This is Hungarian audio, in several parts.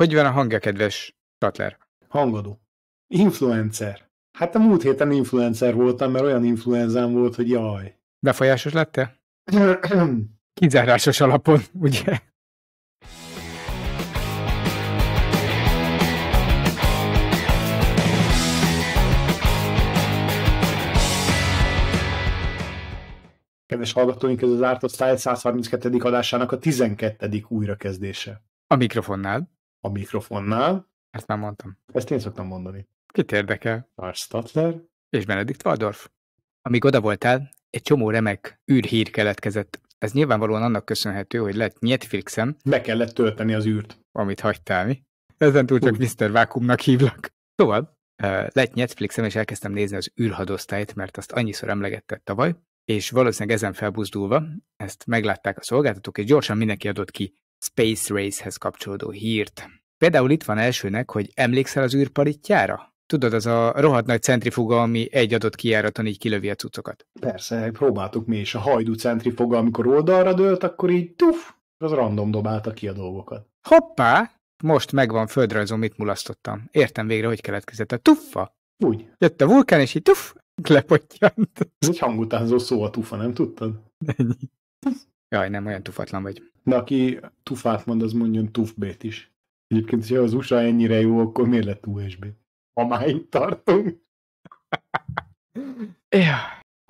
Hogy van a hangja, kedves Cutler? Hangadó. Influencer. Hát a múlt héten influencer voltam, mert olyan influenzám volt, hogy jaj. Befolyásos lette? Kizárásos alapon, ugye? Kedves hallgatóink, ez az Art Style 132. adásának a 12. újrakezdése. A mikrofonnál a mikrofonnál. Ezt nem mondtam. Ezt én szoktam mondani. Kit érdekel? Lars Stadler. És Benedikt Waldorf. Amíg oda voltál, egy csomó remek űrhír keletkezett. Ez nyilvánvalóan annak köszönhető, hogy lett Netflixen. Be kellett tölteni az űrt. Amit hagytál, mi? Ezen túl csak Mr. Vákumnak hívlak. Szóval, uh, lett Netflixem, és elkezdtem nézni az űrhadosztályt, mert azt annyiszor emlegetted tavaly, és valószínűleg ezen felbuzdulva ezt meglátták a szolgáltatók, és gyorsan mindenki adott ki Space Race-hez kapcsolódó hírt. Például itt van elsőnek, hogy emlékszel az űrparitjára? Tudod, az a rohadt nagy centrifuga, ami egy adott kiáraton így kilövi a cuccokat. Persze, próbáltuk mi is. A hajdú centrifuga, amikor oldalra dőlt, akkor így tuf, az random dobálta ki a dolgokat. Hoppá! Most megvan földrajzom, mit mulasztottam. Értem végre, hogy keletkezett a tuffa. Úgy. Jött a vulkán, és így tuf, lepottyant. Ez egy hangutánzó szó a tuffa, nem tudtad? Jaj, nem olyan tufatlan vagy. De aki tufát mond, az mondjon tufbét is. Egyébként, ha az USA ennyire jó, akkor miért lett USB? Ha már itt tartunk. ja,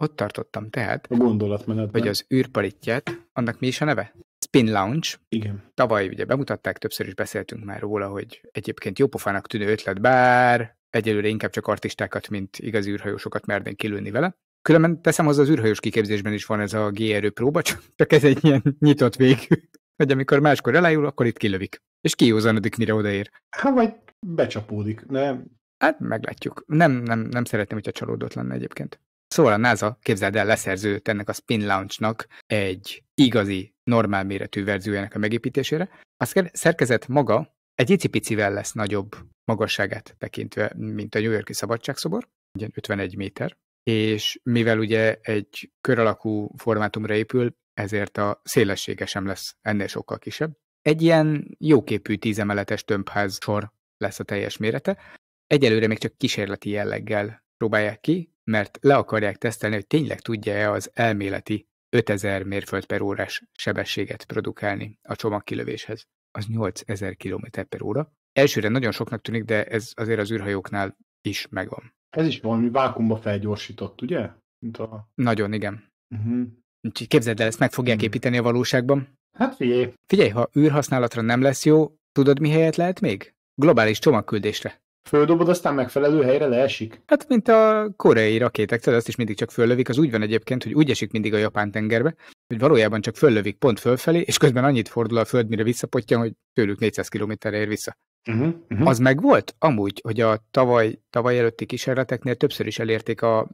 ott tartottam tehát. A gondolatmenet. Hogy az űrpalitját, annak mi is a neve? Spin Lounge. Igen. Tavaly ugye bemutatták, többször is beszéltünk már róla, hogy egyébként jópofának tűnő ötlet, bár egyelőre inkább csak artistákat, mint igazi űrhajósokat mernénk kilőni vele. Különben teszem hozzá az űrhajós kiképzésben is van ez a G-erő próba, csak ez egy ilyen nyitott végű, hogy amikor máskor elájul, akkor itt kilövik. És kiúzanodik, mire odaér. Hát vagy becsapódik, nem? Hát meglátjuk. Nem, nem, nem szeretném, hogyha csalódott lenne egyébként. Szóval a NASA, képzeld el, leszerződött ennek a Spin Launch-nak egy igazi, normál méretű verziójának a megépítésére. A szerkezet maga egy icipicivel lesz nagyobb magasságát tekintve, mint a New Yorki szabadságszobor, ugye 51 méter, és mivel ugye egy kör alakú formátumra épül, ezért a szélessége sem lesz ennél sokkal kisebb. Egy ilyen jóképű tízemeletes tömbház sor lesz a teljes mérete. Egyelőre még csak kísérleti jelleggel próbálják ki, mert le akarják tesztelni, hogy tényleg tudja-e az elméleti 5000 mérföld per órás sebességet produkálni a csomagkilövéshez. Az 8000 km per óra. Elsőre nagyon soknak tűnik, de ez azért az űrhajóknál is megvan. Ez is valami vákumba felgyorsított, ugye? Mint a... Nagyon, igen. Uh-huh. Úgyhogy képzeld el, ezt meg fogják mhm. építeni a valóságban. Hát figyelj. Figyelj, ha űrhasználatra nem lesz jó, tudod mi helyet lehet még? Globális csomagküldésre. Földobod, aztán megfelelő helyre leesik? Hát, mint a koreai rakétek, tehát azt is mindig csak föllövik. Az úgy van egyébként, hogy úgy esik mindig a japán tengerbe, hogy valójában csak föllövik pont fölfelé, és közben annyit fordul a föld, mire visszapotja, hogy tőlük 400 km ér vissza. Uh-huh, uh-huh. Az meg volt amúgy, hogy a tavaly, tavaly előtti kísérleteknél többször is elérték a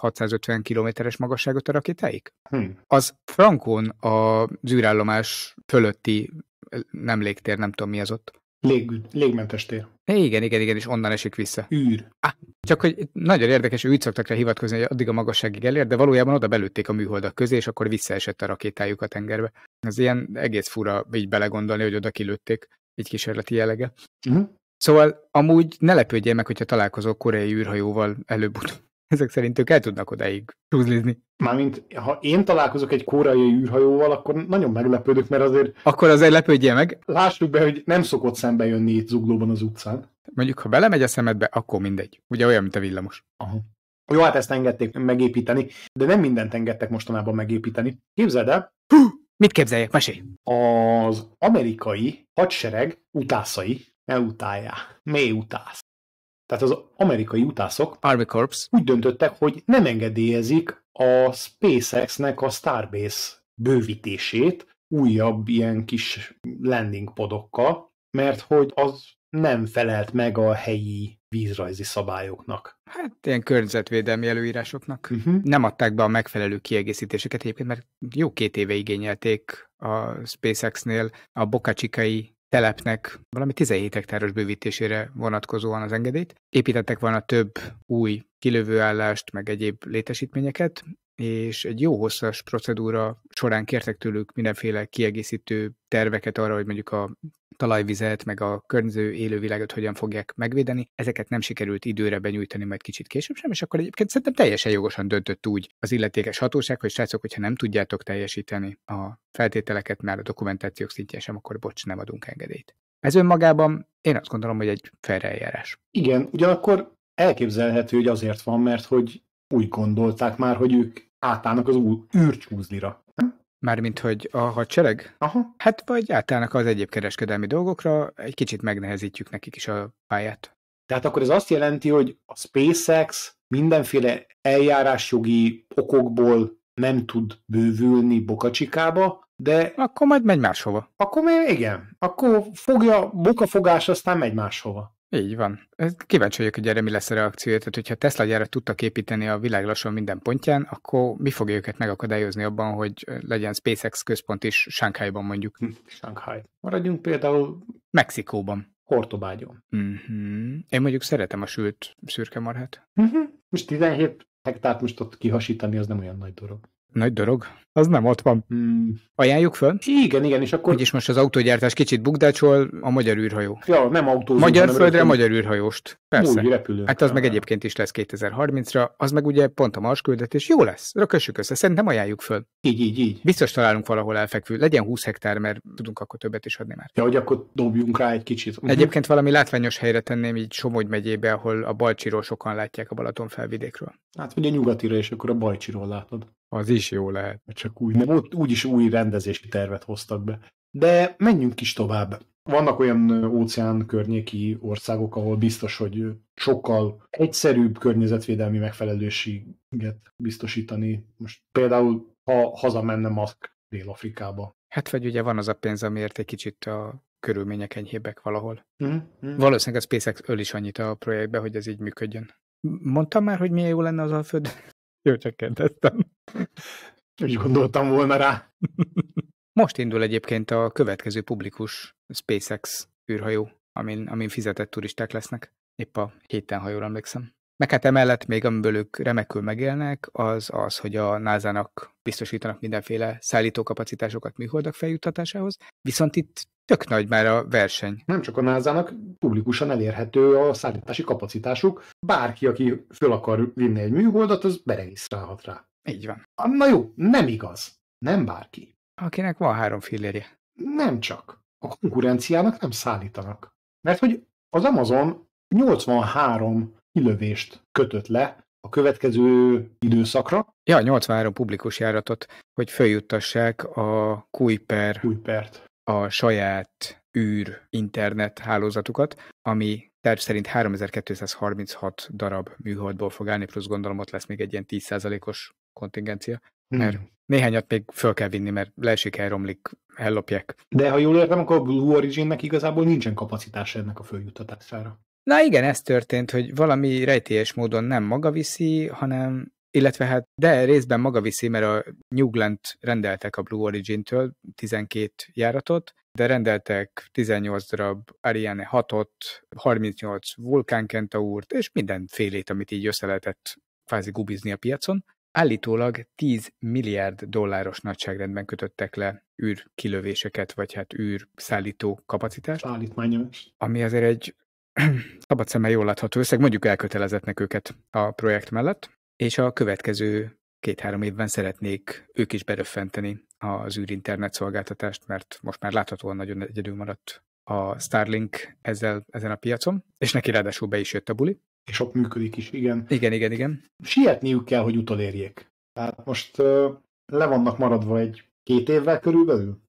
6-650 kilométeres magasságot a rakétáik? Hmm. Az Frankon a zűrállomás fölötti nem légtér, nem tudom mi az ott. Lég, légmentes tér. Igen, igen, igen, és onnan esik vissza. Űr. Ah, csak hogy nagyon érdekes, úgy szoktak rá hivatkozni, hogy addig a magasságig elér, de valójában oda belőtték a műholdak közé, és akkor visszaesett a rakétájuk a tengerbe. Ez ilyen egész fura így belegondolni, hogy oda kilőtték egy kísérleti jellege. Uh-huh. Szóval amúgy ne lepődjél meg, hogyha találkozol koreai űrhajóval előbb Ezek szerint ők el tudnak odáig túzlizni. Mármint, ha én találkozok egy koreai űrhajóval, akkor nagyon meglepődök, mert azért... Akkor azért lepődjél meg. Lássuk be, hogy nem szokott szembe jönni itt zuglóban az utcán. Mondjuk, ha belemegy a szemedbe, akkor mindegy. Ugye olyan, mint a villamos. Aha. Jó, hát ezt engedték megépíteni, de nem mindent engedtek mostanában megépíteni. Képzeld el, hú, Mit képzeljek? Mesélj! Az amerikai hadsereg utászai ne utálják. Mély utász. Tehát az amerikai utászok Army Corps. úgy döntöttek, hogy nem engedélyezik a SpaceX-nek a Starbase bővítését újabb ilyen kis landing podokkal, mert hogy az nem felelt meg a helyi vízrajzi szabályoknak. Hát ilyen környezetvédelmi előírásoknak. Uh-huh. Nem adták be a megfelelő kiegészítéseket egyébként, mert jó két éve igényelték a SpaceX-nél a bokacsikai telepnek valami 17 hektáros bővítésére vonatkozóan az engedélyt. Építettek volna több új kilövőállást, meg egyéb létesítményeket, és egy jó hosszas procedúra során kértek tőlük mindenféle kiegészítő terveket arra, hogy mondjuk a talajvizet, meg a környező élővilágot hogyan fogják megvédeni. Ezeket nem sikerült időre benyújtani, majd kicsit később sem, és akkor egyébként szerintem teljesen jogosan döntött úgy az illetékes hatóság, hogy srácok, hogyha nem tudjátok teljesíteni a feltételeket már a dokumentációk szintjén sem, akkor bocs, nem adunk engedélyt. Ez önmagában én azt gondolom, hogy egy fair Igen, ugyanakkor elképzelhető, hogy azért van, mert hogy úgy gondolták már, hogy ők átállnak az új űrcsúzlira. Mármint, hogy a hadsereg? Aha. Hát vagy átállnak az egyéb kereskedelmi dolgokra, egy kicsit megnehezítjük nekik is a pályát. Tehát akkor ez azt jelenti, hogy a SpaceX mindenféle eljárásjogi okokból nem tud bővülni Bokacsikába, de... Akkor majd megy máshova. Akkor még igen. Akkor fogja bokafogás, aztán megy máshova. Így van. Kíváncsi vagyok, hogy erre mi lesz a reakció. Tehát, hogyha Tesla gyárat tudtak építeni a világ lassan minden pontján, akkor mi fogja őket megakadályozni abban, hogy legyen SpaceX központ is Sánkhájban mondjuk? Hm, Sánkháj. Maradjunk például... Mexikóban. Hortobágyon. Uh-huh. Mhm. Én mondjuk szeretem a sült szürke marhát. Uh-huh. Most 17 hektárt most ott kihasítani, az nem olyan nagy dolog. Nagy dolog. Az nem ott van. Hmm. Ajánljuk föl? Igen, igen, és akkor... Úgyis most az autógyártás kicsit bugdácsol a magyar űrhajó. Ja, nem autó. Magyar hanem földre rögtön. magyar űrhajóst. Persze. Úgy, repülő. Hát az meg egyébként is lesz 2030-ra, az meg ugye pont a Mars küldetés. Jó lesz, rökössük össze, szerintem ajánljuk föl. Így, így, így. Biztos találunk valahol elfekvő. Legyen 20 hektár, mert tudunk akkor többet is adni már. Ja, hogy akkor dobjunk rá egy kicsit. Uh-huh. Egyébként valami látványos helyre tenném így Somogy megyébe, ahol a Balcsiról sokan látják a Balaton felvidékről. Hát ugye nyugatira, és akkor a Balcsiról látod. Az is jó lehet. Csak úgy, nem, ott úgyis új rendezési tervet hoztak be. De menjünk is tovább. Vannak olyan óceán környéki országok, ahol biztos, hogy sokkal egyszerűbb környezetvédelmi megfelelőséget biztosítani. Most például, ha hazamenne Maszk Dél-Afrikába. Hát vagy ugye van az a pénz, amiért egy kicsit a körülmények enyhébbek valahol. Mm-hmm. Valószínűleg a SpaceX öl is annyit a projektbe, hogy ez így működjön. Mondtam már, hogy milyen jó lenne az Alföld? Jó, csak kérdeztem. Úgy gondoltam volna rá. Most indul egyébként a következő publikus SpaceX űrhajó, amin, amin fizetett turisták lesznek. Épp a héten, ha jól emlékszem. Meg hát emellett még, amiből ők remekül megélnek, az az, hogy a NASA-nak biztosítanak mindenféle szállítókapacitásokat műholdak feljuttatásához. Viszont itt tök nagy már a verseny. Nem csak a NASA-nak publikusan elérhető a szállítási kapacitásuk. Bárki, aki föl akar vinni egy műholdat, az beregisztrálhat rá. Így van. Na jó, nem igaz. Nem bárki. Akinek van három fillérje. Nem csak. A konkurenciának nem szállítanak. Mert hogy az Amazon 83 kilövést kötött le a következő időszakra. Ja, 83 publikus járatot, hogy följuttassák a Kuiper, Kuipert a saját űr internet hálózatukat, ami terv szerint 3236 darab műholdból fog állni, plusz gondolom ott lesz még egy ilyen 10%-os kontingencia, mert hmm. néhányat még föl kell vinni, mert leesik, elromlik, ellopják. De ha jól értem, akkor a Blue Originnek igazából nincsen kapacitása ennek a följuttatására. Na igen, ez történt, hogy valami rejtélyes módon nem maga viszi, hanem illetve hát de részben maga viszi, mert a Newglant rendeltek a Blue Origin-től 12 járatot, de rendeltek 18 darab Ariane 6-ot, 38 Vulkán Kentaurt, és mindenfélét, amit így össze lehetett kvázi gubizni a piacon. Állítólag 10 milliárd dolláros nagyságrendben kötöttek le űrkilövéseket, vagy hát űrszállító kapacitást. Állítmányos. Ami azért egy szabad szemmel jól látható összeg, mondjuk elkötelezettnek őket a projekt mellett és a következő két-három évben szeretnék ők is beröffenteni az űrinternet szolgáltatást, mert most már láthatóan nagyon egyedül maradt a Starlink ezzel, ezen a piacon, és neki ráadásul be is jött a buli. És ott működik is, igen. Igen, igen, igen. Sietniük kell, hogy utolérjék. Tehát most ö, le vannak maradva egy két évvel körülbelül?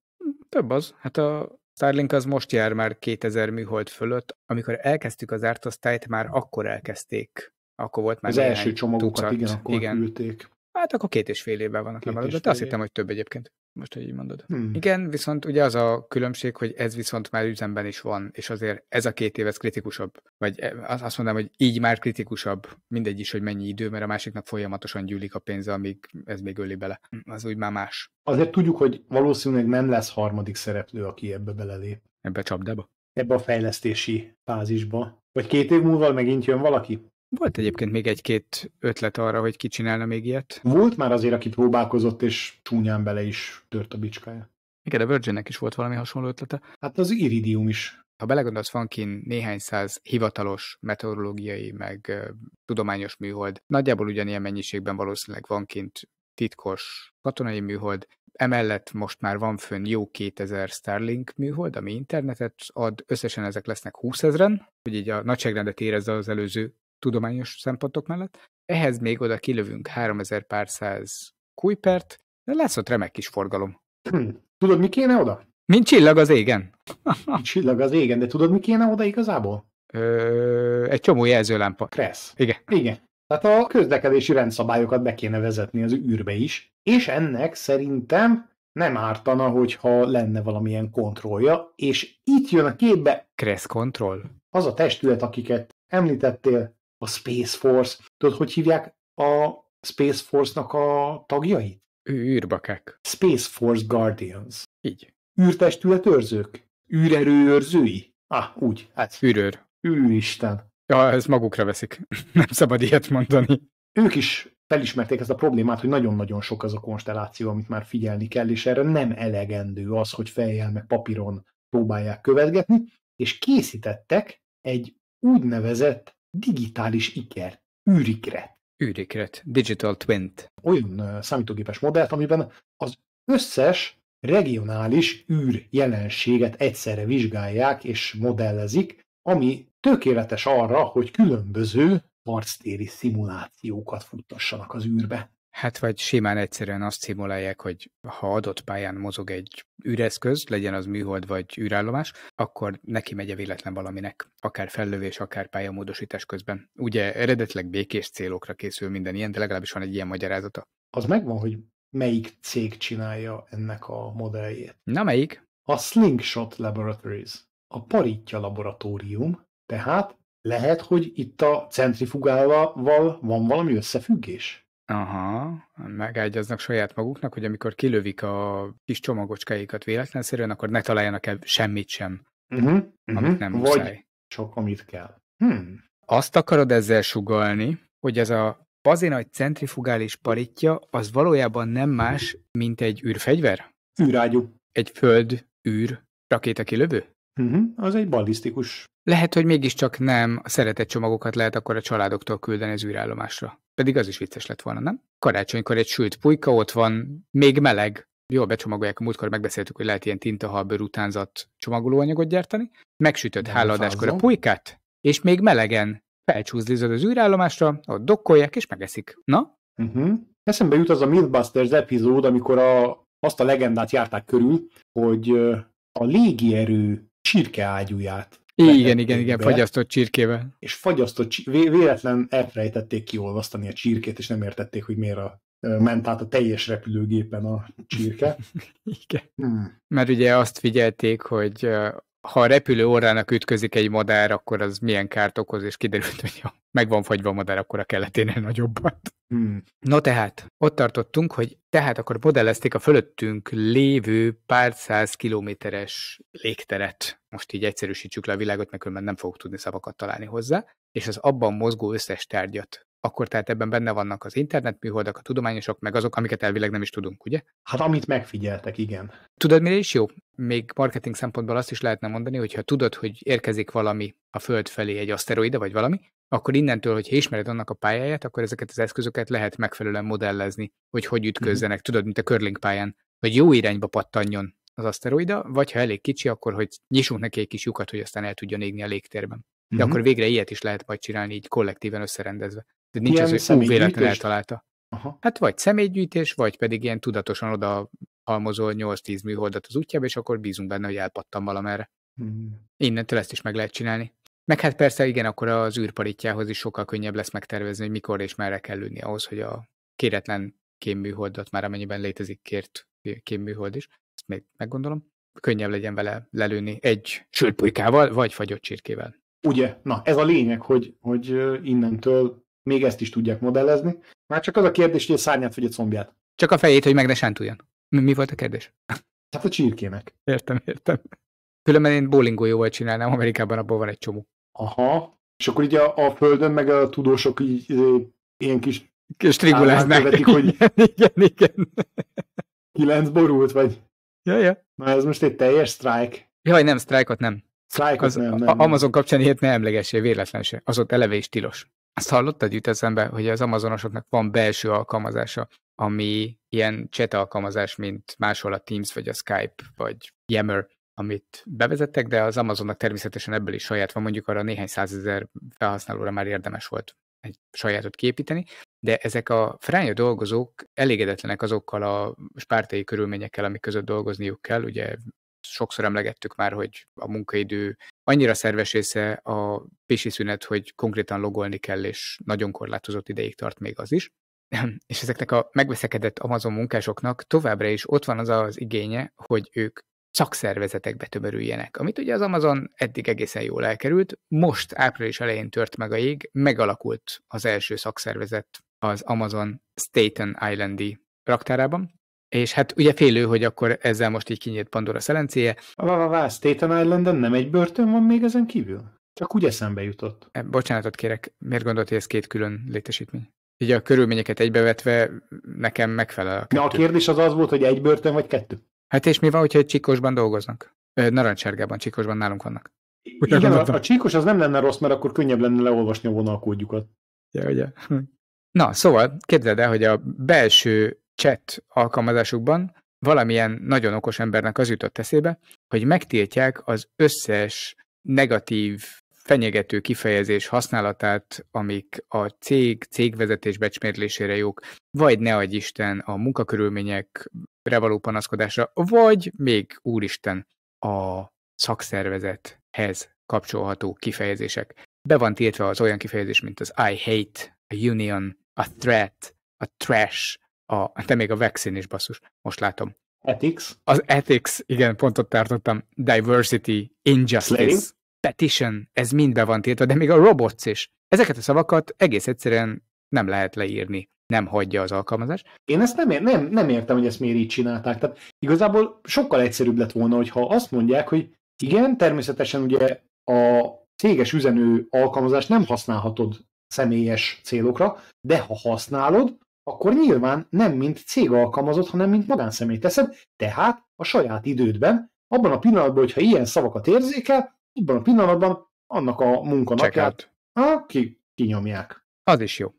Több az. Hát a Starlink az most jár már 2000 műhold fölött. Amikor elkezdtük az ártosztályt, már akkor elkezdték akkor volt már Az első csomagokat, tucat, igen, akkor igen. küldték. Hát akkor két és fél évvel vannak lemaradva, de azt hittem, hogy több egyébként, most, hogy így mondod. Hmm. Igen, viszont ugye az a különbség, hogy ez viszont már üzemben is van, és azért ez a két év, ez kritikusabb. Vagy eh, azt mondanám, hogy így már kritikusabb, mindegy is, hogy mennyi idő, mert a másiknak folyamatosan gyűlik a pénze, amíg ez még öli bele. Hmm, az úgy már más. Azért tudjuk, hogy valószínűleg nem lesz harmadik szereplő, aki ebbe belelép. Ebbe a csapdába? Ebbe a fejlesztési fázisba. Vagy két év múlva megint jön valaki? Volt egyébként még egy-két ötlet arra, hogy ki csinálna még ilyet. Volt már azért, aki próbálkozott, és csúnyán bele is tört a bicskája. Igen, a virgin is volt valami hasonló ötlete. Hát az iridium is. Ha belegondolsz, van kín néhány száz hivatalos meteorológiai, meg uh, tudományos műhold. Nagyjából ugyanilyen mennyiségben valószínűleg van kint titkos katonai műhold, emellett most már van fönn jó 2000 Starlink műhold, ami internetet ad, összesen ezek lesznek 20 ezeren, hogy így a nagyságrendet érezze az előző tudományos szempontok mellett. Ehhez még oda kilövünk 3000 pár száz kujpert, de lesz ott remek kis forgalom. Hm. Tudod, mi kéne oda? Mint csillag az égen. csillag az égen, de tudod, mi kéne oda igazából? Ö, egy csomó jelzőlámpa. Kressz. Igen. Igen. Tehát a közlekedési rendszabályokat be kéne vezetni az űrbe is, és ennek szerintem nem ártana, hogyha lenne valamilyen kontrollja, és itt jön a képbe... Kressz kontroll? Az a testület, akiket említettél, a Space Force. Tudod, hogy hívják a Space Force-nak a tagjait? űrbakek. Space Force Guardians. Így. Űrtestület őrzők? űrerő őrzői? Ah, úgy. Hát. Űrőr. Űristen. Ja, ez magukra veszik. Nem szabad ilyet mondani. Ők is felismerték ezt a problémát, hogy nagyon-nagyon sok az a konstelláció, amit már figyelni kell, és erre nem elegendő az, hogy fejjel meg papíron próbálják követgetni, és készítettek egy úgynevezett digitális iker, űrikret. Űrikret, Digital Twint. Olyan számítógépes modellt, amiben az összes regionális űr jelenséget egyszerre vizsgálják és modellezik, ami tökéletes arra, hogy különböző harctéri szimulációkat futtassanak az űrbe. Hát vagy simán egyszerűen azt szimulálják, hogy ha adott pályán mozog egy üreszköz, legyen az műhold vagy űrállomás, akkor neki megy a véletlen valaminek, akár fellövés, akár pályamódosítás közben. Ugye eredetleg békés célokra készül minden ilyen, de legalábbis van egy ilyen magyarázata. Az megvan, hogy melyik cég csinálja ennek a modelljét? Na melyik? A Slingshot Laboratories, a parítja laboratórium, tehát lehet, hogy itt a centrifugálval van valami összefüggés? Aha, megágyaznak saját maguknak, hogy amikor kilövik a kis csomagocskáikat véletlenszerűen, akkor ne találjanak el semmit sem, uh-huh, uh-huh. amit nem Vagy csak amit kell. Hmm. Azt akarod ezzel sugalni, hogy ez a bazi centrifugális paritja, az valójában nem más, mint egy űrfegyver? Űrágyú. Egy föld űr kilövő. Uh-huh. Az egy ballisztikus. Lehet, hogy mégiscsak nem szeretett csomagokat lehet akkor a családoktól küldeni az űrállomásra. Pedig az is vicces lett volna, nem? Karácsonykor egy sült pulyka ott van, még meleg, jól becsomagolják, múltkor megbeszéltük, hogy lehet ilyen tintahalbőr utánzat csomagolóanyagot gyártani, megsütött háladáskor a pulykát, és még melegen felcsúszlizod az űrállomásra, ott dokkolják és megeszik. Na? Uh-huh. Eszembe jut az a Mythbusters epizód, amikor a, azt a legendát járták körül, hogy a légierő csirke ágyúját. Igen, igen, igen, be, fagyasztott csirkével. És fagyasztott, véletlen elfelejtették kiolvasztani a csirkét, és nem értették, hogy miért a ment át a teljes repülőgépen a csirke. Igen. Hmm. Mert ugye azt figyelték, hogy ha a repülő orrának ütközik egy madár, akkor az milyen kárt okoz, és kiderült, hogy ha megvan fagyva a madár, akkor a keleténél nagyobbat. Hmm. No tehát, ott tartottunk, hogy tehát akkor modellezték a fölöttünk lévő pár száz kilométeres légteret. Most így egyszerűsítsük le a világot, mert különben nem fogok tudni szavakat találni hozzá és az abban mozgó összes tárgyat akkor tehát ebben benne vannak az műholdak, a tudományosok, meg azok, amiket elvileg nem is tudunk, ugye? Hát amit megfigyeltek, igen. Tudod, mire is jó? Még marketing szempontból azt is lehetne mondani, hogy ha tudod, hogy érkezik valami a Föld felé, egy aszteroida vagy valami, akkor innentől, hogyha ismered annak a pályáját, akkor ezeket az eszközöket lehet megfelelően modellezni, hogy hogy mhm. ütközzenek, mm-hmm. tudod, mint a curling pályán, hogy jó irányba pattanjon az aszteroida, vagy ha elég kicsi, akkor hogy nyissunk neki egy kis lyukat, hogy aztán el tudjon égni a légtérben. De mm-hmm. akkor végre ilyet is lehet majd csinálni, így kollektíven összerendezve. De nincs ilyen az, hogy véletlenül eltalálta. Aha. Hát vagy személygyűjtés, vagy pedig ilyen tudatosan oda halmozol 8-10 műholdat az útjába, és akkor bízunk benne, hogy elpattam valamerre. Hmm. Innentől ezt is meg lehet csinálni. Meg hát persze igen, akkor az űrparitjához is sokkal könnyebb lesz megtervezni, hogy mikor és merre kell lőni ahhoz, hogy a kéretlen kémműholdat, már amennyiben létezik kért kémműhold is, ezt még meggondolom, könnyebb legyen vele lelőni egy sörpulykával, vagy fagyott csirkével. Ugye, na ez a lényeg, hogy, hogy innentől még ezt is tudják modellezni. Már csak az a kérdés, hogy a szárnyát vagy a combját. Csak a fejét, hogy meg ne sántuljon. Mi, mi volt a kérdés? Hát a csirkének. Értem, értem. Különben én bowlingoljóval csinálnám, Amerikában abban van egy csomó. Aha. És akkor így a, a földön meg a tudósok így ilyen kis Kis triguláznak. hogy igen, igen, Kilenc borult vagy. Ja, ja. Na ez most egy teljes strike. Jaj, nem, sztrájkot nem. Strike-ot az, nem, nem, a, nem. Amazon kapcsán ilyet ne emlegessél, véletlen se. Az ott eleve is tilos. Azt hallottad, jut eszembe, hogy az amazonosoknak van belső alkalmazása, ami ilyen chat alkalmazás, mint máshol a Teams, vagy a Skype, vagy Yammer, amit bevezettek, de az Amazonnak természetesen ebből is saját van, mondjuk arra néhány százezer felhasználóra már érdemes volt egy sajátot képíteni, de ezek a fránya dolgozók elégedetlenek azokkal a spártai körülményekkel, amik között dolgozniuk kell, ugye sokszor emlegettük már, hogy a munkaidő annyira szerves része a pési szünet, hogy konkrétan logolni kell, és nagyon korlátozott ideig tart még az is. Ehm, és ezeknek a megveszekedett Amazon munkásoknak továbbra is ott van az az igénye, hogy ők szakszervezetekbe tömörüljenek, amit ugye az Amazon eddig egészen jól elkerült. Most április elején tört meg a jég, megalakult az első szakszervezet az Amazon Staten Islandi raktárában, és hát ugye félő, hogy akkor ezzel most így kinyílt Pandora szelencéje. Vász, Staten island nem egy börtön van még ezen kívül? Csak úgy eszembe jutott. E, bocsánatot kérek, miért gondolt, hogy ez két külön létesítmény? Ugye a körülményeket egybevetve nekem megfelel. A, kettő. Na, a kérdés az az volt, hogy egy börtön vagy kettő? Hát és mi van, hogyha egy csikosban dolgoznak? narancsárgában, csikosban nálunk vannak. Igen, a, a csíkos az nem lenne rossz, mert akkor könnyebb lenne leolvasni a vonalkódjukat. Ja, ugye. Na, szóval képzeld el, hogy a belső chat alkalmazásukban valamilyen nagyon okos embernek az jutott eszébe, hogy megtiltják az összes negatív, fenyegető kifejezés használatát, amik a cég, cégvezetés becsmérlésére jók, vagy ne adj Isten a munkakörülményekre való panaszkodásra, vagy még úristen a szakszervezethez kapcsolható kifejezések. Be van tiltva az olyan kifejezés, mint az I hate, a union, a threat, a trash, a, de hát még a vaccine is basszus, most látom. Ethics? Az ethics, igen, pontot tartottam. Diversity, injustice, Slaying. petition, ez mind be van tiltva, de még a robots is. Ezeket a szavakat egész egyszerűen nem lehet leírni, nem hagyja az alkalmazás. Én ezt nem, ér, nem, nem értem, hogy ezt miért így csinálták. Tehát igazából sokkal egyszerűbb lett volna, hogyha azt mondják, hogy igen, természetesen ugye a céges üzenő alkalmazást nem használhatod személyes célokra, de ha használod, akkor nyilván nem mint cég alkalmazott, hanem mint magánszemély teszed, tehát a saját idődben, abban a pillanatban, hogyha ilyen szavakat érzékel, abban a pillanatban annak a munkanapját ki, kinyomják. Az is jó.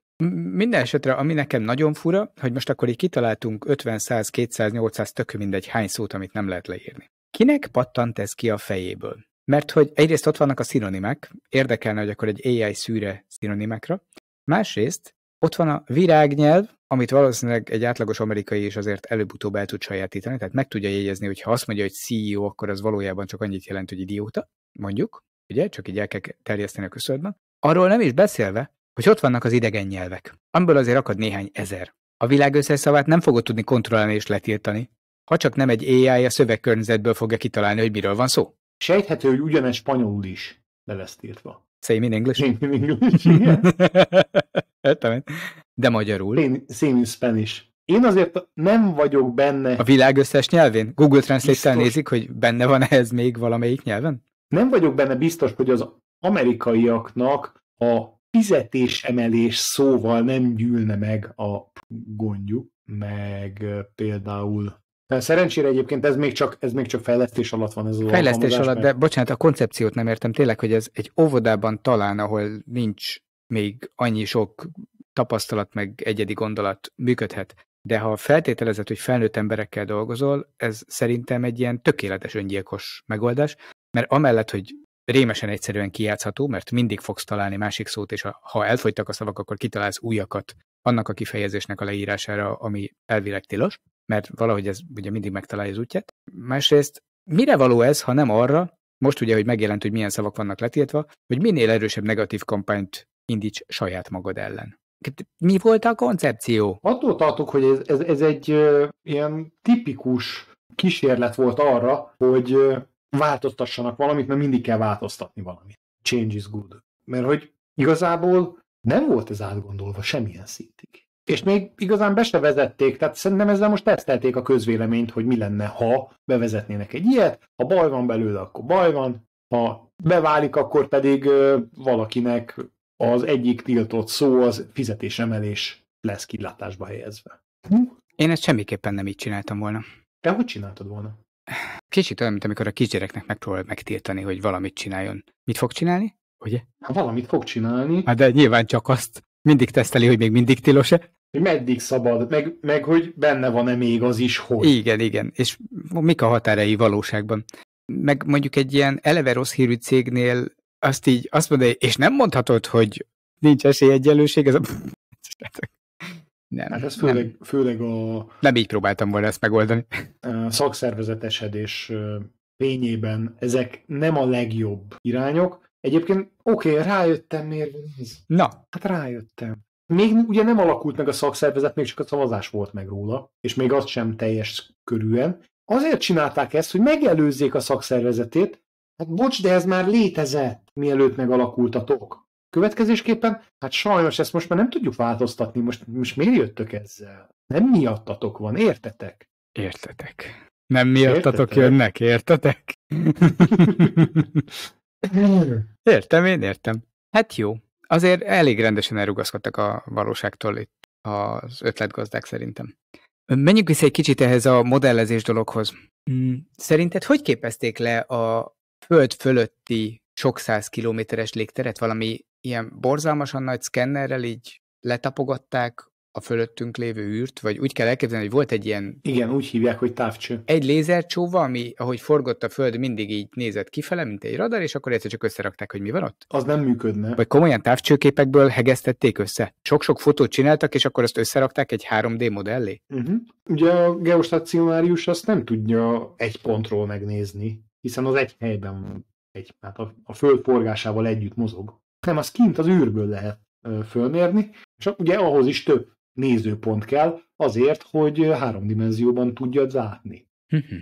Minden esetre, ami nekem nagyon fura, hogy most akkor így kitaláltunk 50, 100, 200, 800, tök mindegy hány szót, amit nem lehet leírni. Kinek pattant ez ki a fejéből? Mert hogy egyrészt ott vannak a szinonimák, érdekelne, hogy akkor egy AI szűre szinonimákra, másrészt ott van a virágnyelv, amit valószínűleg egy átlagos amerikai is azért előbb-utóbb el tud sajátítani, tehát meg tudja jegyezni, hogy ha azt mondja, hogy CEO, akkor az valójában csak annyit jelent, hogy idióta, mondjuk, ugye, csak így el kell terjeszteni a köszönben. Arról nem is beszélve, hogy ott vannak az idegen nyelvek, amiből azért akad néhány ezer. A világ összes szavát nem fogod tudni kontrollálni és letiltani, ha csak nem egy AI a szövegkörnyezetből fogja kitalálni, hogy miről van szó. Sejthető, hogy ugyanez spanyolul is le lesz tiltva. Same in English? Same in English, De magyarul? Szén, is. in Spanish. Én azért nem vagyok benne... A világ összes nyelvén? Google Translate-tel nézik, hogy benne van ehhez még valamelyik nyelven? Nem vagyok benne biztos, hogy az amerikaiaknak a fizetésemelés szóval nem gyűlne meg a gondjuk, meg például de szerencsére egyébként ez még, csak, ez még csak fejlesztés alatt van ez a Fejlesztés alatt, mert... de bocsánat, a koncepciót nem értem tényleg, hogy ez egy óvodában talán, ahol nincs még annyi sok tapasztalat meg egyedi gondolat működhet. De ha feltételezed, hogy felnőtt emberekkel dolgozol, ez szerintem egy ilyen tökéletes öngyilkos megoldás, mert amellett, hogy rémesen egyszerűen kijátszható, mert mindig fogsz találni másik szót, és ha elfogytak a szavak, akkor kitalálsz újakat annak a kifejezésnek a leírására, ami elvileg tilos, mert valahogy ez ugye mindig megtalálja az útját. Másrészt, mire való ez, ha nem arra, most ugye, hogy megjelent, hogy milyen szavak vannak letiltva, hogy minél erősebb negatív kampányt indíts saját magad ellen. Mi volt a koncepció? Attól tartok, hogy ez, ez, ez egy ö, ilyen tipikus kísérlet volt arra, hogy ö, változtassanak valamit, mert mindig kell változtatni valamit. Change is good. Mert hogy igazából nem volt ez átgondolva semmilyen szintig. És még igazán be se vezették, tehát szerintem ezzel most tesztelték a közvéleményt, hogy mi lenne, ha bevezetnének egy ilyet, ha baj van belőle, akkor baj van, ha beválik, akkor pedig ö, valakinek az egyik tiltott szó az fizetésemelés lesz kilátásba helyezve. Én ezt semmiképpen nem így csináltam volna. Te hogy csináltad volna? Kicsit olyan, mint amikor a kisgyereknek megpróbál megtiltani, hogy valamit csináljon. Mit fog csinálni? Ugye? Hát valamit fog csinálni. Hát de nyilván csak azt. Mindig teszteli, hogy még mindig tilos-e. Hogy meddig szabad, meg, meg hogy benne van-e még az is, hogy. Igen, igen. És mik a határai valóságban? Meg mondjuk egy ilyen eleve rossz hírű cégnél azt így azt mondani, és nem mondhatod, hogy nincs esélyegyenlőség, ez a... Nem, hát ez főleg, nem. főleg a... Nem így próbáltam volna ezt megoldani. Szakszervezetesedés fényében ezek nem a legjobb irányok. Egyébként oké, okay, rájöttem miért van ez. Na. Hát rájöttem. Még ugye nem alakult meg a szakszervezet, még csak a szavazás volt meg róla, és még az sem teljes körűen. Azért csinálták ezt, hogy megelőzzék a szakszervezetét, Hát bocs, de ez már létezett, mielőtt megalakultatok. Következésképpen, hát sajnos ezt most már nem tudjuk változtatni, most, most miért jöttök ezzel? Nem miattatok van, értetek? Értetek. Nem miattatok értetek? jönnek, értetek? értem, én értem. Hát jó. Azért elég rendesen elrugaszkodtak a valóságtól itt az ötletgazdák szerintem. Menjünk vissza egy kicsit ehhez a modellezés dologhoz. Hmm, szerinted hogy képezték le a, föld fölötti sok száz kilométeres légteret valami ilyen borzalmasan nagy szkennerrel így letapogatták a fölöttünk lévő űrt, vagy úgy kell elképzelni, hogy volt egy ilyen... Igen, úgy hívják, hogy távcső. Egy lézercsóva, ami, ahogy forgott a Föld, mindig így nézett kifele, mint egy radar, és akkor egyszer csak összerakták, hogy mi van ott. Az nem működne. Vagy komolyan távcsőképekből hegesztették össze. Sok-sok fotót csináltak, és akkor azt összerakták egy 3D modellé. Uh-huh. Ugye a geostacionárius azt nem tudja egy pontról megnézni hiszen az egy helyben van, egy, hát a, a föld forgásával együtt mozog. Nem, az kint az űrből lehet ö, fölmérni, és ugye ahhoz is több nézőpont kell, azért, hogy háromdimenzióban tudjad látni. Mhm.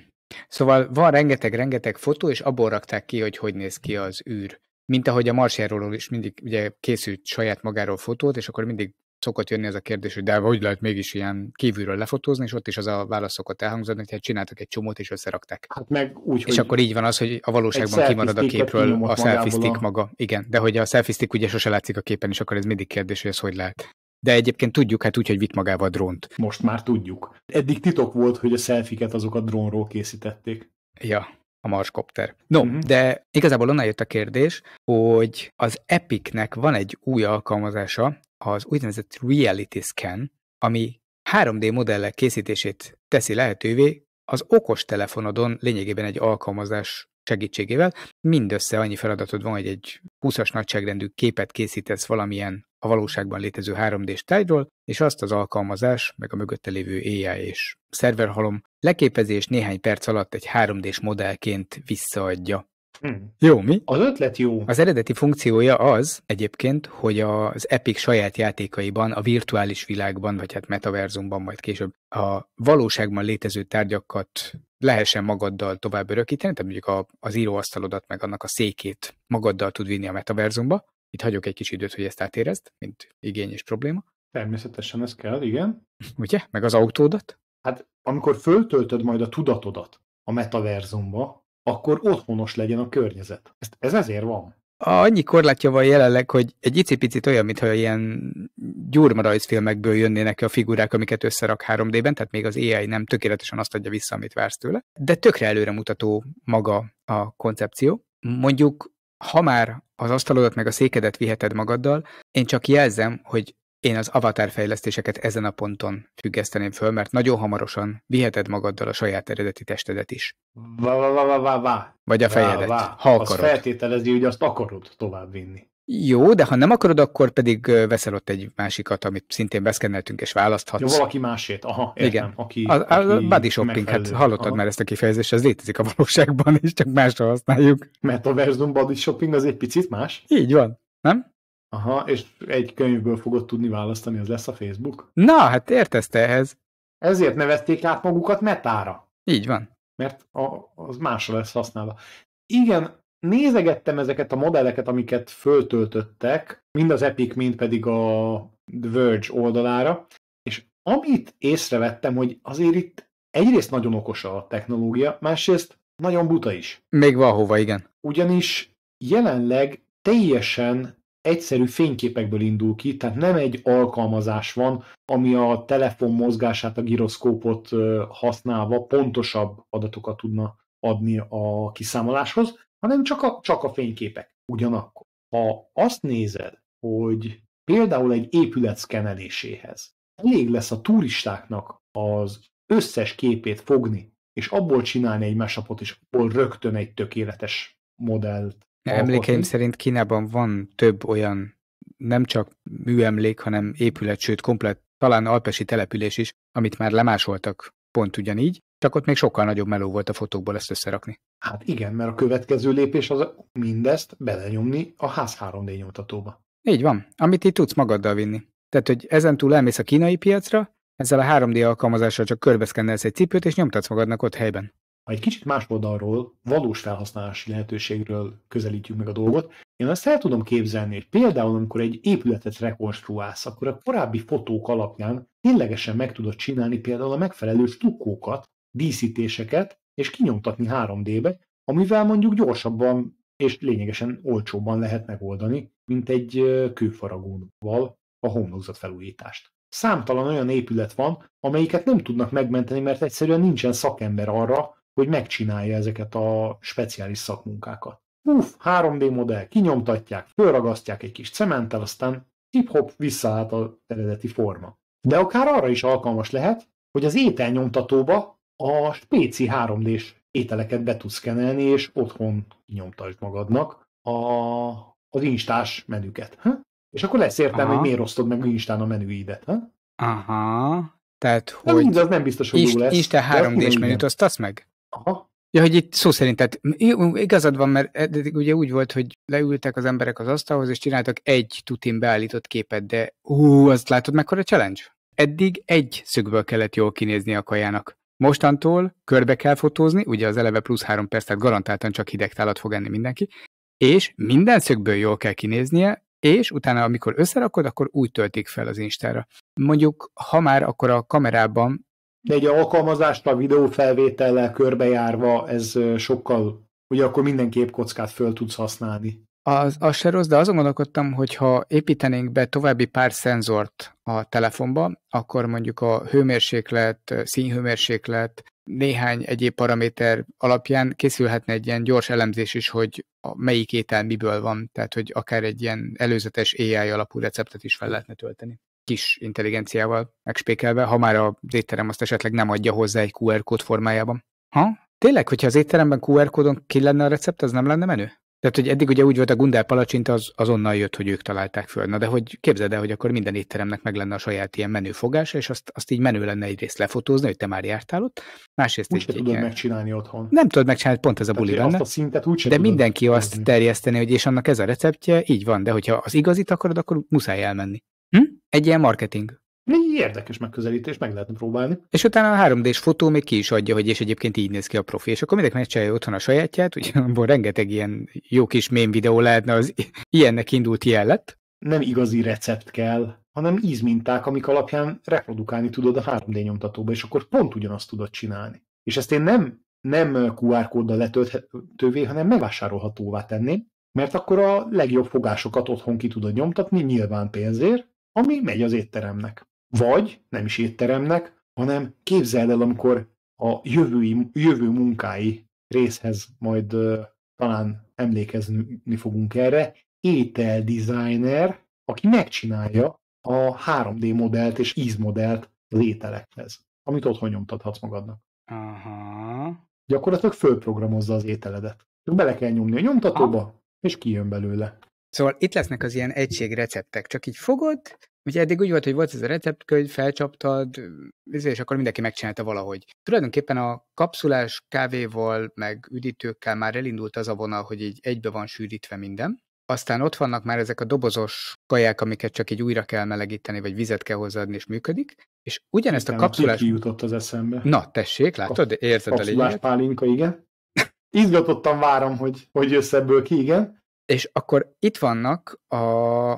Szóval van rengeteg-rengeteg fotó, és abból rakták ki, hogy hogy néz ki az űr. Mint ahogy a Marsjáról is mindig ugye készült saját magáról fotót, és akkor mindig szokott jönni ez a kérdés, hogy de hogy lehet mégis ilyen kívülről lefotózni, és ott is az a válasz szokott elhangzani, hogy hát csináltak egy csomót, és összerakták. Hát meg úgy, és akkor így van az, hogy a valóságban kimarad a képről a selfie maga. Igen, de hogy a selfie ugye sose látszik a képen, és akkor ez mindig kérdés, hogy ez hogy lehet. De egyébként tudjuk, hát úgy, hogy vitt magával drónt. Most már tudjuk. Eddig titok volt, hogy a szelfiket azok a drónról készítették. Ja, a marskopter. No, mm-hmm. de igazából onnan jött a kérdés, hogy az Epicnek van egy új alkalmazása, az úgynevezett reality scan, ami 3D modellek készítését teszi lehetővé az okos telefonodon lényegében egy alkalmazás segítségével. Mindössze annyi feladatod van, hogy egy 20-as nagyságrendű képet készítesz valamilyen a valóságban létező 3D-s tájról, és azt az alkalmazás, meg a mögötte lévő AI és szerverhalom leképezés néhány perc alatt egy 3D-s modellként visszaadja. Hmm. Jó, mi? Az ötlet jó. Az eredeti funkciója az egyébként, hogy az Epic saját játékaiban, a virtuális világban, vagy hát metaverzumban majd később a valóságban létező tárgyakat lehessen magaddal tovább örökíteni, tehát mondjuk a, az íróasztalodat, meg annak a székét magaddal tud vinni a metaverzumba. Itt hagyok egy kis időt, hogy ezt átérezd, mint igény és probléma. Természetesen ez kell, igen. Ugye? Meg az autódat? Hát amikor föltöltöd majd a tudatodat a metaverzumba, akkor otthonos legyen a környezet. Ezt, ez ezért van. Annyi korlátja van jelenleg, hogy egy icipicit olyan, mintha ilyen gyurmarajzfilmekből jönnének a figurák, amiket összerak 3D-ben, tehát még az AI nem tökéletesen azt adja vissza, amit vársz tőle, de tökre előremutató mutató maga a koncepció. Mondjuk, ha már az asztalodat meg a székedet viheted magaddal, én csak jelzem, hogy én az avatar fejlesztéseket ezen a ponton függeszteném föl, mert nagyon hamarosan viheted magaddal a saját eredeti testedet is. Va, va, va, va, va. Vagy a fejedet, va, va. ha akarod. Azt feltételezi, hogy azt akarod vinni. Jó, de ha nem akarod, akkor pedig veszel ott egy másikat, amit szintén beszkenneltünk, és választhatsz. Jó valaki másét, aha, értem. Igen. Aki, a, a, aki body shopping, hát hallottad aha. már ezt a kifejezést, ez létezik a valóságban, és csak másra használjuk. verzum body shopping az egy picit más? Így van, nem? Aha, és egy könyvből fogod tudni választani, az lesz a Facebook? Na, hát értesz te ehhez. Ezért nevezték át magukat metára. Így van. Mert a, az másra lesz használva. Igen, nézegettem ezeket a modelleket, amiket föltöltöttek, mind az Epic, mind pedig a The Verge oldalára, és amit észrevettem, hogy azért itt egyrészt nagyon okos a technológia, másrészt nagyon buta is. Még van hova, igen. Ugyanis jelenleg teljesen egyszerű fényképekből indul ki, tehát nem egy alkalmazás van, ami a telefon mozgását, a gyroszkópot használva pontosabb adatokat tudna adni a kiszámoláshoz, hanem csak a, csak a fényképek. Ugyanakkor, ha azt nézed, hogy például egy épület szkeneléséhez elég lesz a turistáknak az összes képét fogni, és abból csinálni egy mesapot, és abból rögtön egy tökéletes modellt Emlékeim alkotni. szerint Kínában van több olyan, nem csak műemlék, hanem épület, sőt, komplet, talán alpesi település is, amit már lemásoltak pont ugyanígy, csak ott még sokkal nagyobb meló volt a fotókból ezt összerakni. Hát igen, mert a következő lépés az mindezt belenyomni a ház 3D nyomtatóba. Így van, amit itt tudsz magaddal vinni. Tehát, hogy ezentúl elmész a kínai piacra, ezzel a 3D alkalmazással csak körbeszkennelsz egy cipőt, és nyomtatsz magadnak ott helyben. Ha egy kicsit más oldalról, valós felhasználási lehetőségről közelítjük meg a dolgot, én azt el tudom képzelni, hogy például amikor egy épületet rekonstruálsz, akkor a korábbi fotók alapján ténylegesen meg tudod csinálni például a megfelelő stukkókat, díszítéseket, és kinyomtatni 3D-be, amivel mondjuk gyorsabban és lényegesen olcsóbban lehet megoldani, mint egy kőfaragónval a homlokzat felújítást. Számtalan olyan épület van, amelyiket nem tudnak megmenteni, mert egyszerűen nincsen szakember arra, hogy megcsinálja ezeket a speciális szakmunkákat. Uff, 3D modell, kinyomtatják, fölragasztják egy kis cementtel, aztán hip-hop visszaállt a eredeti forma. De akár arra is alkalmas lehet, hogy az ételnyomtatóba a spéci 3D-s ételeket be tudsz kenelni, és otthon nyomtasd magadnak a, az instás menüket. Ha? És akkor lesz értelme, hogy miért osztod meg instán a menüidet. Ha? Aha, tehát hogy... De mindez nem biztos, hogy jó lesz. Isten 3D-s menüt osztasz meg? Aha. Ja, hogy itt szó szerint, tehát igazad van, mert eddig ugye úgy volt, hogy leültek az emberek az asztalhoz, és csináltak egy tutin beállított képet, de ú, azt látod, mekkora challenge? Eddig egy szögből kellett jól kinézni a kajának. Mostantól körbe kell fotózni, ugye az eleve plusz három perc, tehát garantáltan csak hideg tálat fog enni mindenki, és minden szögből jól kell kinéznie, és utána, amikor összerakod, akkor úgy töltik fel az Instára. Mondjuk, ha már akkor a kamerában de egy alkalmazást a videófelvétellel körbejárva ez sokkal, ugye akkor minden képkockát föl tudsz használni. Az, az se rossz, de azon gondolkodtam, hogy ha építenénk be további pár szenzort a telefonba, akkor mondjuk a hőmérséklet, színhőmérséklet, néhány egyéb paraméter alapján készülhetne egy ilyen gyors elemzés is, hogy a melyik étel miből van, tehát hogy akár egy ilyen előzetes AI alapú receptet is fel lehetne tölteni kis intelligenciával megspékelve, ha már az étterem azt esetleg nem adja hozzá egy QR kód formájában. Ha? Tényleg, hogyha az étteremben QR kódon ki lenne a recept, az nem lenne menő? Tehát, hogy eddig ugye úgy volt a Gundel palacsinta, az azonnal jött, hogy ők találták föl. Na, de hogy képzeld el, hogy akkor minden étteremnek meg lenne a saját ilyen menő fogása, és azt, azt így menő lenne egyrészt lefotózni, hogy te már jártál ott, másrészt úgy egy, tudod ilyen... megcsinálni otthon. Nem tudod megcsinálni, pont ez a buli benne. a szintet úgy de mindenki tudod. azt terjeszteni, hogy és annak ez a receptje, így van, de hogyha az igazit akarod, akkor muszáj elmenni. Hm? Egy ilyen marketing. Érdekes megközelítés, meg lehetne próbálni. És utána a 3D-s fotó még ki is adja, hogy és egyébként így néz ki a profi, és akkor mindenki megcsinálja otthon a sajátját, ugye abból rengeteg ilyen jó kis mém videó lehetne, az ilyennek indult, ilyen lett. Nem igazi recept kell, hanem ízminták, amik alapján reprodukálni tudod a 3D nyomtatóba, és akkor pont ugyanazt tudod csinálni. És ezt én nem, nem QR kóddal letölthetővé, hanem megvásárolhatóvá tenném, mert akkor a legjobb fogásokat otthon ki tudod nyomtatni, nyilván pénzért, ami megy az étteremnek. Vagy nem is étteremnek, hanem képzeld el, amikor a jövői, jövő munkái részhez majd uh, talán emlékezni fogunk erre, ételdesigner, aki megcsinálja a 3D modellt és ízmodellt az ételekhez, amit otthon nyomtathatsz magadnak. Aha. Gyakorlatilag fölprogramozza az ételedet. Bele kell nyomni a nyomtatóba, ha. és kijön belőle. Szóval itt lesznek az ilyen receptek, csak így fogod, ugye eddig úgy volt, hogy volt ez a receptkönyv, felcsaptad, és akkor mindenki megcsinálta valahogy. Tulajdonképpen a kapszulás kávéval, meg üdítőkkel már elindult az a vonal, hogy így egybe van sűrítve minden. Aztán ott vannak már ezek a dobozos kaják, amiket csak így újra kell melegíteni, vagy vizet kell hozzáadni, és működik. És ugyanezt Én a kapszulás... jutott az eszembe. Na, tessék, látod? Érzed a lényeget? pálinka, igen. Izgatottan várom, hogy, hogy jössz ebből ki, igen. És akkor itt vannak a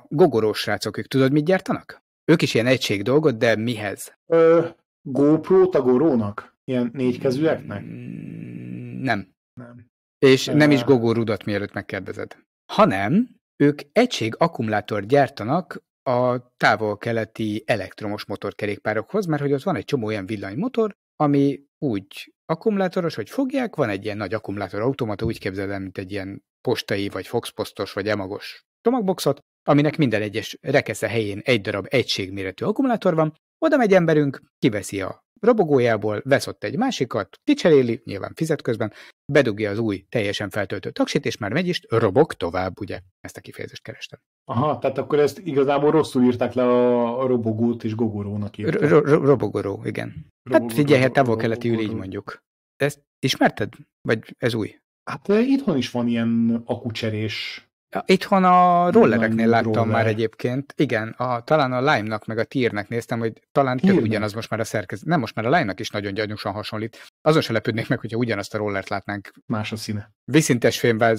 gogorós srácok, ők tudod, mit gyártanak? Ők is ilyen egység dolgot, de mihez? Ö, GoPro-t a gorónak? Ilyen négykezűeknek? Mm, nem. nem. És nem is gogorudat, mielőtt megkérdezed. Hanem ők egység akkumulátor gyártanak a távol-keleti elektromos motorkerékpárokhoz, mert hogy ott van egy csomó olyan villanymotor, ami úgy akkumulátoros, hogy fogják, van egy ilyen nagy akkumulátor automata, úgy képzelem, mint egy ilyen postai vagy foxposztos vagy emagos csomagboxot, aminek minden egyes rekesze helyén egy darab egységméretű akkumulátor van, oda megy emberünk, kiveszi a robogójából, vesz ott egy másikat, kicseréli, nyilván fizet közben, bedugja az új, teljesen feltöltött taksit, és már megy is, robog tovább, ugye? Ezt a kifejezést kerestem. Aha, tehát akkor ezt igazából rosszul írták le a, robogót, és gogorónak írták. Robogoró, igen. Hát robogoró, hát figyelj, távol-keleti ül, így mondjuk. Ezt ismerted? Vagy ez új? Hát itthon is van ilyen akucserés. Itthon a rollereknél láttam roller. már egyébként. Igen, a, talán a Lime-nak meg a Tiernek néztem, hogy talán tök ugyanaz most már a szerkezet. Nem, most már a Lime-nak is nagyon gyanúsan hasonlít. Azon se lepődnék meg, hogyha ugyanazt a rollert látnánk. Más a színe. Viszintes fémben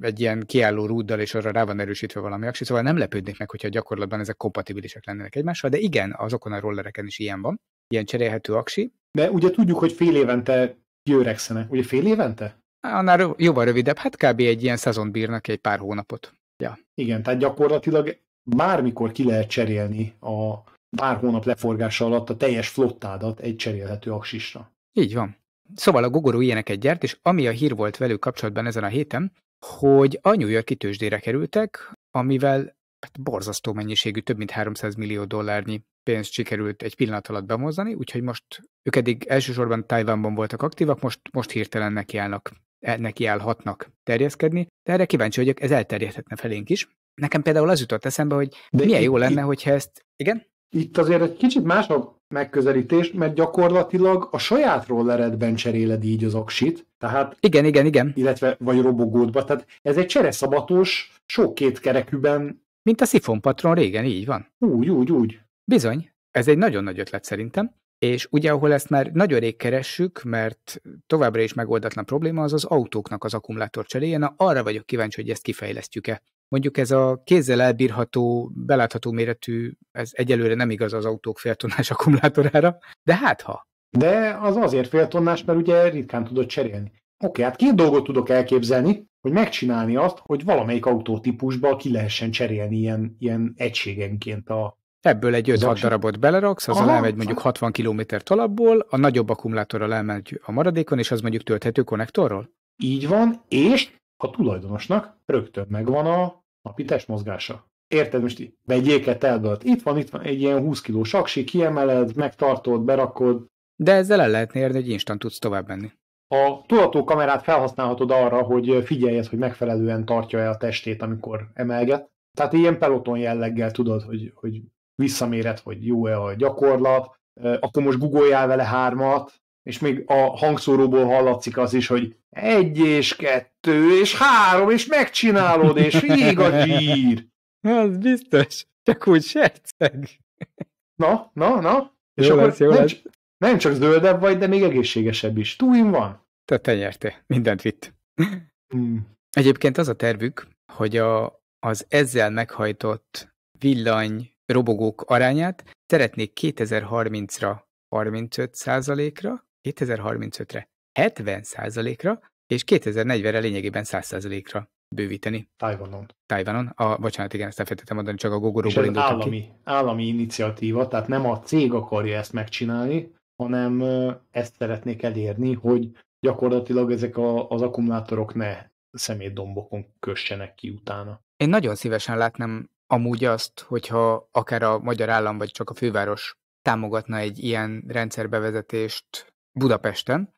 egy ilyen kiálló rúddal, és arra rá van erősítve valami aksi, szóval nem lepődnék meg, hogyha gyakorlatban ezek kompatibilisek lennének egymással, de igen, azokon a rollereken is ilyen van, ilyen cserélhető aksi. De ugye tudjuk, hogy fél évente kiöregszenek. Ugye fél évente? annál jóval rövidebb, hát kb. egy ilyen szezon bírnak egy pár hónapot. Ja. Igen, tehát gyakorlatilag bármikor ki lehet cserélni a pár hónap leforgása alatt a teljes flottádat egy cserélhető aksisra. Így van. Szóval a Gogoro ilyeneket gyert, és ami a hír volt velük kapcsolatban ezen a héten, hogy a New Yorki tőzsdére kerültek, amivel hát borzasztó mennyiségű, több mint 300 millió dollárnyi pénzt sikerült egy pillanat alatt bemozdani, úgyhogy most ők eddig elsősorban Tajvanban voltak aktívak, most, most hirtelen nekiállnak E, neki elhatnak terjeszkedni, de erre kíváncsi vagyok, ez elterjedhetne felénk is. Nekem például az jutott eszembe, hogy de milyen itt, jó lenne, itt, hogyha ezt... Igen? Itt azért egy kicsit más a megközelítés, mert gyakorlatilag a saját rolleredben cseréled így az aksit, tehát... Igen, igen, igen. Illetve, vagy robogódba, tehát ez egy csereszabatos, sok két kerekűben... Mint a szifonpatron régen, így van. Úgy, úgy, úgy. Bizony, ez egy nagyon nagy ötlet szerintem. És ugye, ahol ezt már nagyon rég keressük, mert továbbra is megoldatlan probléma az az autóknak az akkumulátor cseréje. Na, arra vagyok kíváncsi, hogy ezt kifejlesztjük-e. Mondjuk ez a kézzel elbírható, belátható méretű, ez egyelőre nem igaz az autók féltonás akkumulátorára, de hát ha. De az azért féltonás, mert ugye ritkán tudod cserélni. Oké, hát két dolgot tudok elképzelni, hogy megcsinálni azt, hogy valamelyik autótípusba ki lehessen cserélni ilyen, ilyen egységenként a, Ebből egy 5-6 darabot beleraksz, az elmegy mondjuk 60 km alapból, a nagyobb akkumulátorral elmegy a maradékon, és az mondjuk tölthető konnektorról? Így van, és a tulajdonosnak rögtön megvan a napi testmozgása. Érted, most vegyék el telbölt. Itt van, itt van egy ilyen 20 kiló saksi, kiemeled, megtartod, berakod. De ezzel el lehetne érni, hogy instant tudsz tovább menni. A tudató kamerát felhasználhatod arra, hogy figyeljed, hogy megfelelően tartja el a testét, amikor emelget. Tehát ilyen peloton jelleggel tudod, hogy, hogy visszaméret, hogy jó-e a gyakorlat, akkor most guggoljál vele hármat, és még a hangszóróból hallatszik az is, hogy egy és kettő és három, és megcsinálod, és ég a gyír. Az biztos, csak úgy serceg. Na, na, na. És jó akkor lesz, jó nem, lesz. Csak, nem csak zöldebb vagy, de még egészségesebb is. Túin van. Tehát te nyertél. Mindent vitt. Hmm. Egyébként az a tervük, hogy a, az ezzel meghajtott villany robogók arányát szeretnék 2030-ra 35%-ra, 2035-re 70%-ra, és 2040-re lényegében 100%-ra bővíteni. Tajvanon. Tajvanon. A, bocsánat, igen, ezt elfelejtettem mondani, csak a gogoróból indultam állami, ki. állami iniciatíva, tehát nem a cég akarja ezt megcsinálni, hanem ezt szeretnék elérni, hogy gyakorlatilag ezek a, az akkumulátorok ne szemétdombokon kössenek ki utána. Én nagyon szívesen látnám amúgy azt, hogyha akár a magyar állam vagy csak a főváros támogatna egy ilyen rendszerbevezetést Budapesten.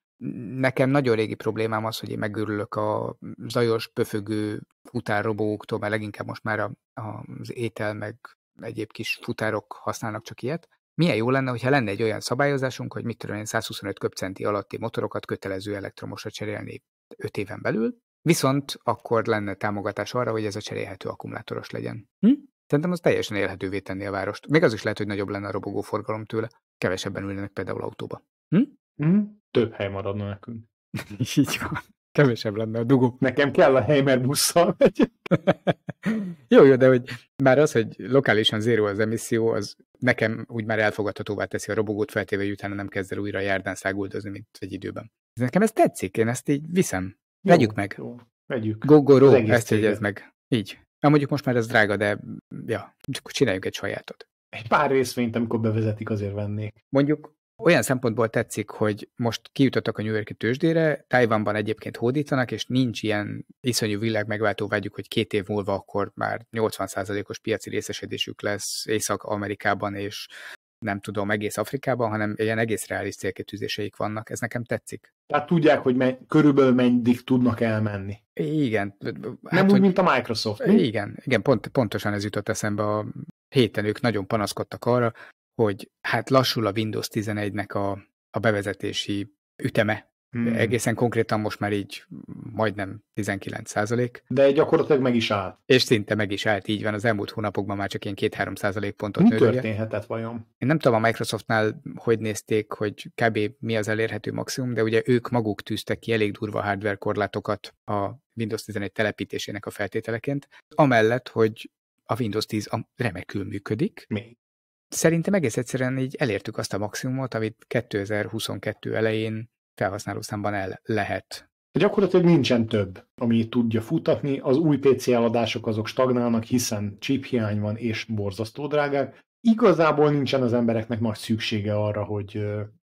Nekem nagyon régi problémám az, hogy én megőrülök a zajos, pöfögő futárrobóktól, mert leginkább most már a, az étel meg egyéb kis futárok használnak csak ilyet. Milyen jó lenne, hogyha lenne egy olyan szabályozásunk, hogy mit tudom én, 125 köbcenti alatti motorokat kötelező elektromosra cserélni 5 éven belül, Viszont akkor lenne támogatás arra, hogy ez a cserélhető akkumulátoros legyen. Hm? Szerintem az teljesen élhetővé tenni a várost. Még az is lehet, hogy nagyobb lenne a robogó forgalom tőle. Kevesebben ülnének például autóba. Hm? Hm? Több hely maradna nekünk. Így van. Kevesebb lenne a dugó. Nekem kell a hely, mert busszal megy. jó, jó, de hogy már az, hogy lokálisan zéró az emisszió, az nekem úgy már elfogadhatóvá teszi a robogót feltéve, hogy utána nem kezd el újra járdán száguldozni, mint egy időben. Nekem ez tetszik, én ezt így viszem. Jó, Vegyük meg. Jó, vegyük. Gogoró, ezt jegyez meg. Így. Na mondjuk most már ez drága, de ja, csináljuk egy sajátot. Egy pár részvényt, amikor bevezetik, azért vennék. Mondjuk olyan szempontból tetszik, hogy most kijutottak a New Yorki tőzsdére, Tajvanban egyébként hódítanak, és nincs ilyen iszonyú világ megváltó vágyuk, hogy két év múlva akkor már 80%-os piaci részesedésük lesz Észak-Amerikában és nem tudom, egész Afrikában, hanem ilyen egész reális célkitűzéseik vannak. Ez nekem tetszik. Tehát tudják, hogy me- körülbelül mennyig tudnak elmenni. Igen. Hát, nem úgy, hogy... mint a Microsoft. Mi? Igen, igen pont, pontosan ez jutott eszembe. A héten ők nagyon panaszkodtak arra, hogy hát lassul a Windows 11-nek a, a bevezetési üteme, Hmm. Egészen konkrétan most már így majdnem 19 százalék. De gyakorlatilag meg is állt. És szinte meg is állt, így van. Az elmúlt hónapokban már csak ilyen 2-3 százalék pontot Mi nőrülje. történhetett vajon? Én nem tudom a Microsoftnál, hogy nézték, hogy kb. mi az elérhető maximum, de ugye ők maguk tűztek ki elég durva hardware korlátokat a Windows 11 telepítésének a feltételeként, amellett, hogy a Windows 10 remekül működik. Mi? szerintem egész egyszerűen így elértük azt a maximumot, amit 2022 elején felhasználó számban el lehet. Gyakorlatilag nincsen több, ami tudja futatni, az új PC eladások azok stagnálnak, hiszen hiány van és borzasztó drágák. Igazából nincsen az embereknek nagy szüksége arra, hogy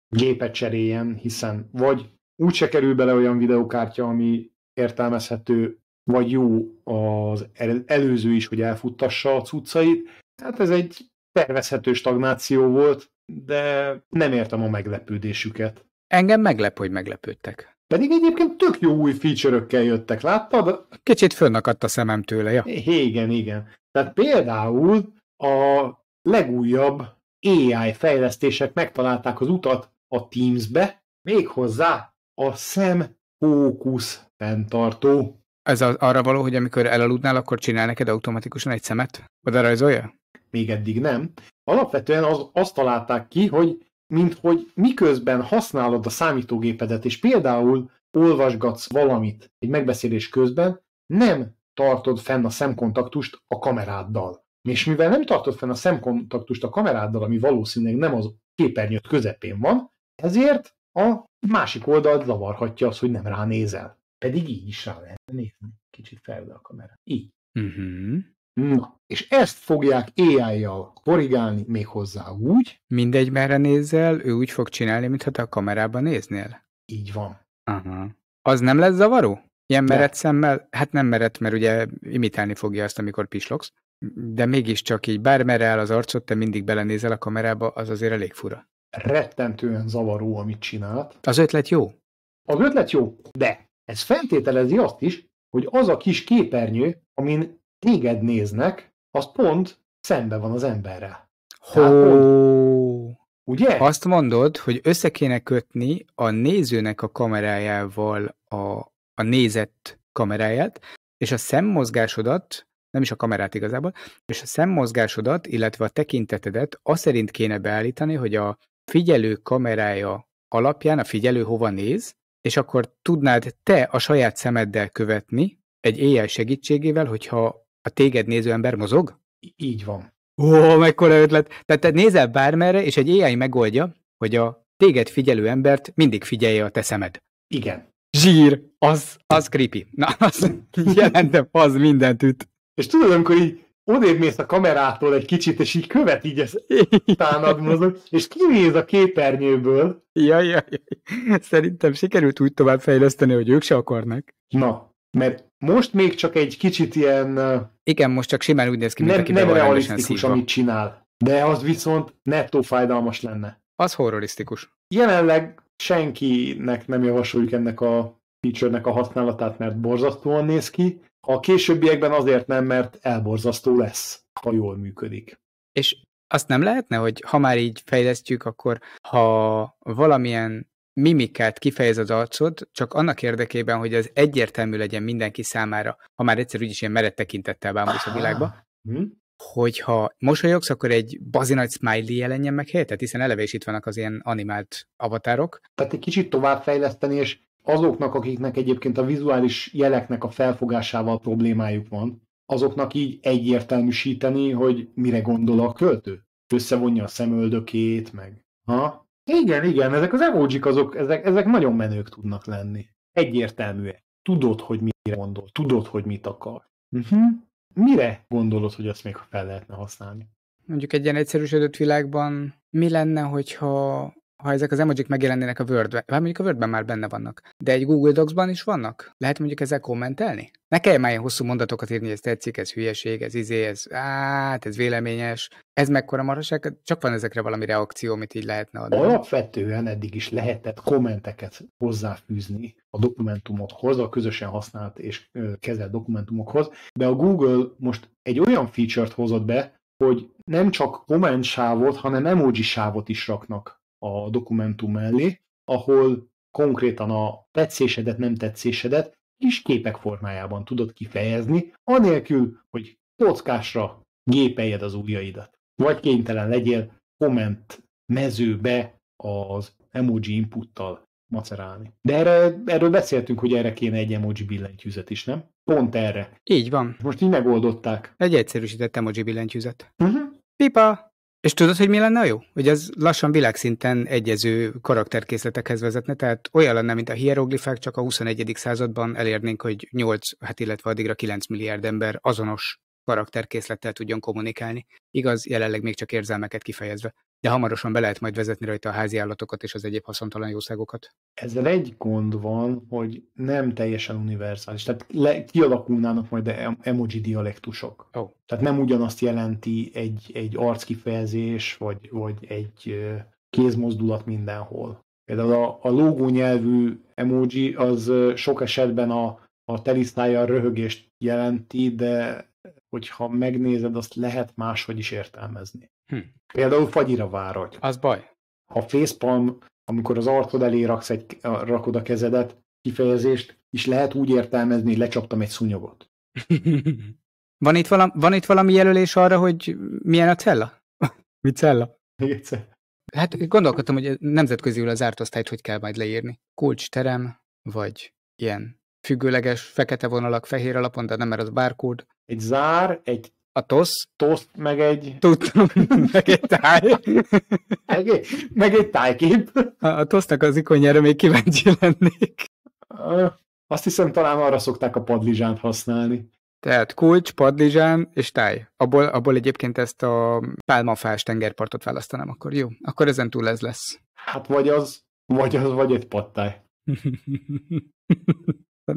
gépet cseréljen, hiszen vagy se kerül bele olyan videokártya, ami értelmezhető, vagy jó az előző is, hogy elfuttassa a cuccait. Hát ez egy tervezhető stagnáció volt, de nem értem a meglepődésüket. Engem meglep, hogy meglepődtek. Pedig egyébként tök jó új feature jöttek, láttad? Kicsit fönnakadt a szemem tőle, ja. Igen, igen. Tehát például a legújabb AI fejlesztések megtalálták az utat a Teams-be, méghozzá a szem fókusz fenntartó. Ez az, arra való, hogy amikor elaludnál, akkor csinál neked automatikusan egy szemet? Oda rajzolja? Még eddig nem. Alapvetően az, azt találták ki, hogy mint hogy miközben használod a számítógépedet, és például olvasgatsz valamit egy megbeszélés közben, nem tartod fenn a szemkontaktust a kameráddal. És mivel nem tartod fenn a szemkontaktust a kameráddal, ami valószínűleg nem az képernyőt közepén van, ezért a másik oldalt zavarhatja az, hogy nem ránézel. Pedig így is rá lehet nézni. Kicsit felül a kamera. Így. Uh-huh. Na, és ezt fogják AI-jal korrigálni még hozzá úgy. Mindegy, merre nézel, ő úgy fog csinálni, mintha te a kamerában néznél. Így van. Aha. Az nem lesz zavaró? Ilyen de. szemmel? Hát nem merett, mert ugye imitálni fogja azt, amikor pislogsz. De mégiscsak így bármerre áll az arcod, te mindig belenézel a kamerába, az azért elég fura. Rettentően zavaró, amit csinált. Az ötlet jó. Az ötlet jó, de ez feltételezi azt is, hogy az a kis képernyő, amin téged néznek, az pont szembe van az emberrel. Hó. Pont, ugye? Azt mondod, hogy össze kéne kötni a nézőnek a kamerájával a, a nézett kameráját, és a szemmozgásodat, nem is a kamerát igazából, és a szemmozgásodat, illetve a tekintetedet azt szerint kéne beállítani, hogy a figyelő kamerája alapján a figyelő hova néz, és akkor tudnád te a saját szemeddel követni egy éjjel segítségével, hogyha a téged néző ember mozog? Így van. Ó, mekkora ötlet! Tehát te nézel bármerre, és egy AI megoldja, hogy a téged figyelő embert mindig figyelje a te szemed. Igen. Zsír, az, az creepy. Na, az jelentem, az mindent üt. És tudod, amikor így odébb mész a kamerától egy kicsit, és így követ így ezt tánad mozog, és kinéz a képernyőből. Jaj, jaj, jaj. Szerintem sikerült úgy továbbfejleszteni, fejleszteni, hogy ők se akarnak. Na, mert most még csak egy kicsit ilyen... Igen, most csak simán úgy néz ki, mint nem, aki nem realisztikus, amit csinál. De az viszont nettó fájdalmas lenne. Az horrorisztikus. Jelenleg senkinek nem javasoljuk ennek a feature-nek a használatát, mert borzasztóan néz ki. A későbbiekben azért nem, mert elborzasztó lesz, ha jól működik. És azt nem lehetne, hogy ha már így fejlesztjük, akkor ha valamilyen mimikát kifejez az arcod, csak annak érdekében, hogy az egyértelmű legyen mindenki számára, ha már egyszer úgyis ilyen meret tekintettel bámulsz a világba, hm? hogyha mosolyogsz, akkor egy bazi nagy smiley jelenjen meg helyettet, hiszen eleve is itt vannak az ilyen animált avatárok. Tehát egy kicsit továbbfejleszteni, és azoknak, akiknek egyébként a vizuális jeleknek a felfogásával problémájuk van, azoknak így egyértelműsíteni, hogy mire gondol a költő. Összevonja a szemöldökét, meg... Ha? Igen, igen, ezek az emojik azok, ezek, ezek nagyon menők tudnak lenni. Egyértelműek. Tudod, hogy mire gondol, tudod, hogy mit akar. Uh-huh. Mire gondolod, hogy azt még fel lehetne használni? Mondjuk egy ilyen egyszerűsödött világban mi lenne, hogyha ha ezek az emojik megjelennének a Word-ben, vagy mondjuk a Word-ben már benne vannak, de egy Google Docs-ban is vannak? Lehet mondjuk ezzel kommentelni? Ne kell már ilyen hosszú mondatokat írni, hogy ez tetszik, ez hülyeség, ez izé, ez át, ez véleményes, ez mekkora maraság, hát csak van ezekre valami reakció, amit így lehetne adni. Alapvetően eddig is lehetett kommenteket hozzáfűzni a dokumentumokhoz, a közösen használt és kezelt dokumentumokhoz, de a Google most egy olyan feature-t hozott be, hogy nem csak komment sávot, hanem emoji sávot is raknak a dokumentum mellé, ahol konkrétan a tetszésedet, nem tetszésedet kis képek formájában tudod kifejezni, anélkül, hogy kockásra gépeljed az ujjaidat. Vagy kénytelen legyél komment mezőbe az emoji inputtal macerálni. De erre, erről beszéltünk, hogy erre kéne egy emoji billentyűzet is, nem? Pont erre. Így van. Most így megoldották. Egy egyszerűsített emoji billentyűzet. Uh-huh. Pipa! És tudod, hogy mi lenne a jó? Hogy ez lassan világszinten egyező karakterkészletekhez vezetne, tehát olyan lenne, mint a hieroglifák, csak a 21. században elérnénk, hogy 8, hát illetve addigra 9 milliárd ember azonos karakterkészlettel tudjon kommunikálni. Igaz, jelenleg még csak érzelmeket kifejezve de hamarosan be lehet majd vezetni rajta a házi állatokat és az egyéb haszontalan jószágokat. Ezzel egy gond van, hogy nem teljesen univerzális, tehát le, kialakulnának majd e-, emoji dialektusok. Oh. Tehát nem ugyanazt jelenti egy, egy arckifejezés, vagy, vagy egy kézmozdulat mindenhol. Például a, a logó nyelvű emoji az sok esetben a, a telisztája röhögést jelenti, de hogyha megnézed, azt lehet máshogy is értelmezni. Hm. Például fagyira várod? Az baj. Ha facepalm, amikor az arcod elé raksz egy, rakod a kezedet, kifejezést, is lehet úgy értelmezni, hogy lecsaptam egy szúnyogot. van, itt valami, van itt valami jelölés arra, hogy milyen a cella? Mi cella? Igen, Hát gondolkodtam, hogy nemzetköziül az árt osztályt hogy kell majd leírni. terem vagy ilyen függőleges, fekete vonalak, fehér alapon, de nem, mert az bárkód egy zár, egy a tosz. Tosz, meg egy... Tudtam, meg egy táj. meg, egy, meg egy tájkép. A, a tosznak az ikonjára még kíváncsi lennék. Azt hiszem talán arra szokták a padlizsánt használni. Tehát kulcs, padlizsán és táj. Abból, abból egyébként ezt a pálmafás tengerpartot választanám, akkor jó. Akkor ezen túl ez lesz. Hát vagy az, vagy az, vagy egy pattáj.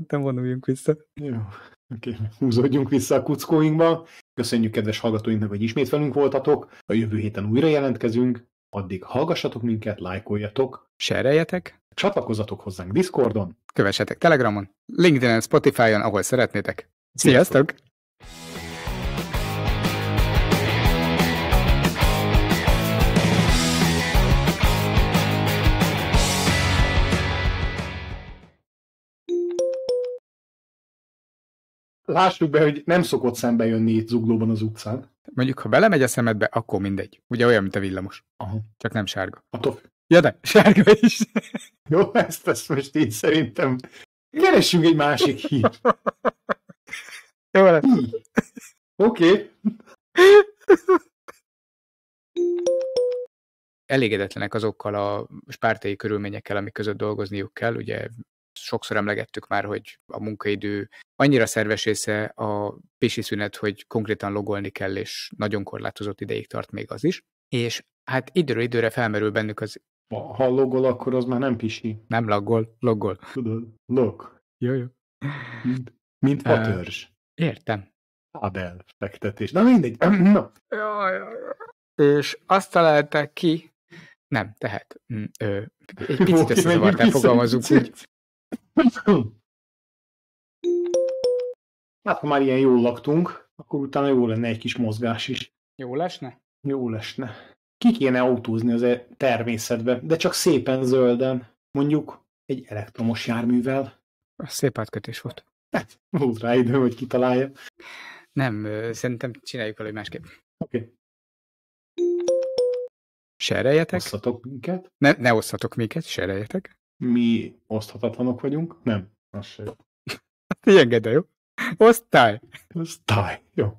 Nem vonuljunk vissza. Jó. Okay. Húzódjunk vissza a kuckóinkba. Köszönjük kedves hallgatóinknak, hogy ismét velünk voltatok. A jövő héten újra jelentkezünk. Addig hallgassatok minket, lájkoljatok. Sereljetek. Csatlakozzatok hozzánk Discordon. Kövessetek Telegramon, LinkedIn-en, Spotify-on, ahol szeretnétek. Sziasztok! Sziasztok! lássuk be, hogy nem szokott szembe jönni itt zuglóban az utcán. Mondjuk, ha belemegy a szemedbe, akkor mindegy. Ugye olyan, mint a villamos. Aha. Csak nem sárga. A Attól Ja de, sárga is. Jó, ezt, ezt most így szerintem. Keressünk egy másik hírt. Jó Oké. Okay. Elégedetlenek azokkal a spártai körülményekkel, amik között dolgozniuk kell, ugye sokszor emlegettük már, hogy a munkaidő annyira szerves része a pisi szünet, hogy konkrétan logolni kell, és nagyon korlátozott ideig tart még az is. És hát időről időre felmerül bennük az... Ha logol, akkor az már nem pisi. Nem logol, logol. Tudod, log. Jó, jó. Mint, mint patörzs. Uh, értem. Adel fektetés. Na mindegy. Na. Jaj, jaj. És azt találták ki, nem, tehát mm, ö, egy picit összezavartál, fogalmazunk úgy. Hát, ha már ilyen jól laktunk, akkor utána jó lenne egy kis mozgás is. Jó lesne? Jó lesne. Ki kéne autózni az e természetbe, de csak szépen zölden. Mondjuk egy elektromos járművel. Szép átkötés volt. Hát, volt rá idő, hogy kitalálja. Nem, szerintem csináljuk valami másképp. Oké. Okay. Sereljetek? Osszatok minket? Ne, ne osszatok minket, sereljetek mi oszthatatlanok vagyunk? Nem, az se jó. Engedd jó? Osztály. Osztály, jó.